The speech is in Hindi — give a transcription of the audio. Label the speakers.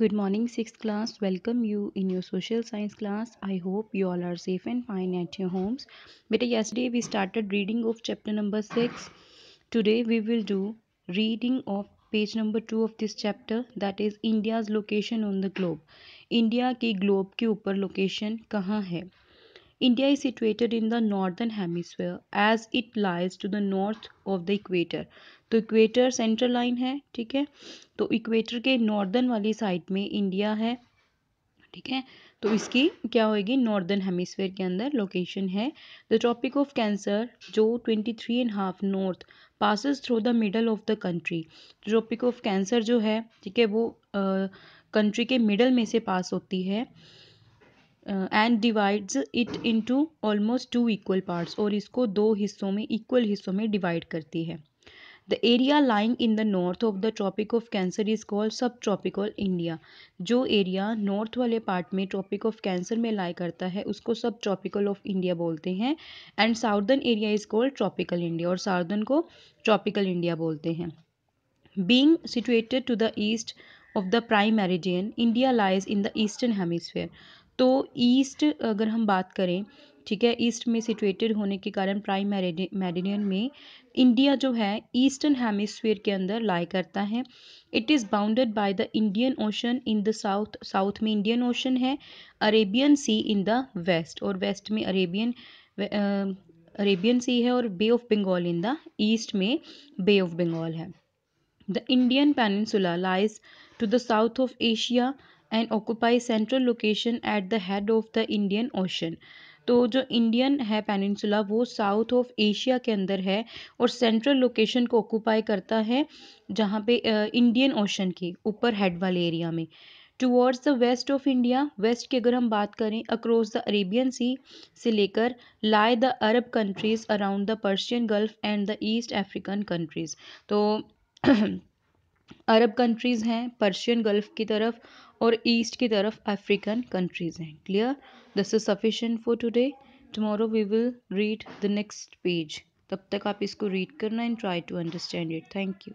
Speaker 1: Good morning six class welcome you in your social science class I hope you all are safe and fine at your homes बेटा yesterday we started reading of chapter number six today we will do reading of page number two of this chapter that is India's location on the globe India की ग्लोब के ऊपर लोकेशन कहाँ है India is situated in the northern hemisphere as it lies to the north of the equator. तो इक्वेटर सेंट्रल लाइन है ठीक है तो इक्वेटर के नॉर्दर्न वाली साइड में इंडिया है ठीक है तो इसकी क्या होगी नॉर्दर्न हेमिसफेयर के अंदर लोकेशन है द ट्रॉपिक ऑफ कैंसर जो twenty three and half north passes through the middle of the country tropic of cancer जो है ठीक है वो कंट्री के मिडल में से पास होती है and divides it into almost two equal parts और इसको दो हिस्सों में इक्वल हिस्सों में डिवाइड करती है the area lying in the north of the tropic of cancer is called sub tropical India जो एरिया नॉर्थ वाले पार्ट में ट्रॉपिक ऑफ कैंसर में लाई करता है उसको सब ट्रॉपिकल ऑफ इंडिया बोलते हैं and southern area is called tropical India और साउदर्न को ट्रॉपिकल इंडिया बोलते हैं being situated to the east of the prime meridian India lies in the eastern hemisphere तो ईस्ट अगर हम बात करें ठीक है ईस्ट में सिचुएटेड होने के कारण प्राइम मेरिडियन में इंडिया जो है ईस्टर्न हेमिसफेयर के अंदर लाई करता है it is bounded by the Indian ocean in the south south में इंडियन ओशन है Arabian sea in the west और वेस्ट में अरेबियन अरेबियन सी है और bay of Bengal in the east में बे ऑफ बंगाल है the Indian peninsula lies to the south of Asia and occupy central location at the head of the Indian ocean तो जो इंडियन है पेनिनसुला वो साउथ ऑफ एशिया के अंदर है और सेंट्रल लोकेशन को ऑक्यूपाई करता है जहाँ पे इंडियन ओशन के ऊपर हेड वाले एरिया में towards the west of India west की अगर हम बात करें अक्रॉस द अरेबियन सी से लेकर लाए the Arab countries around the Persian gulf and the east African countries तो अरब कंट्रीज़ हैं पर्शियन गल्फ़ की तरफ और ईस्ट की तरफ अफ्रीकन कंट्रीज़ हैं clear this is sufficient for today tomorrow we will read the next page तब तक आप इसको रीड करना and try to understand it thank you